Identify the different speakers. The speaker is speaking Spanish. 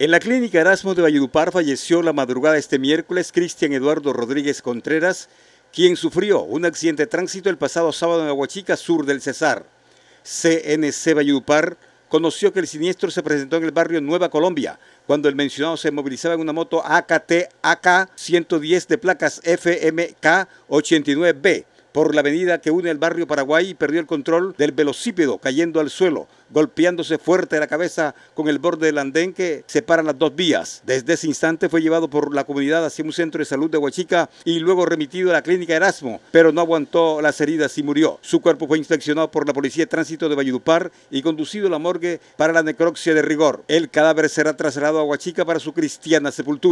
Speaker 1: En la clínica Erasmo de Valledupar falleció la madrugada este miércoles Cristian Eduardo Rodríguez Contreras, quien sufrió un accidente de tránsito el pasado sábado en Aguachica, sur del Cesar. CNC Valledupar conoció que el siniestro se presentó en el barrio Nueva Colombia, cuando el mencionado se movilizaba en una moto AKT AK-110 de placas FMK-89B, por la avenida que une el barrio Paraguay perdió el control del velocípedo cayendo al suelo, golpeándose fuerte la cabeza con el borde del andén que separa las dos vías. Desde ese instante fue llevado por la comunidad hacia un centro de salud de Huachica y luego remitido a la clínica Erasmo, pero no aguantó las heridas y murió. Su cuerpo fue inspeccionado por la Policía de Tránsito de Valledupar y conducido a la morgue para la necropsia de rigor. El cadáver será trasladado a Huachica para su cristiana sepultura.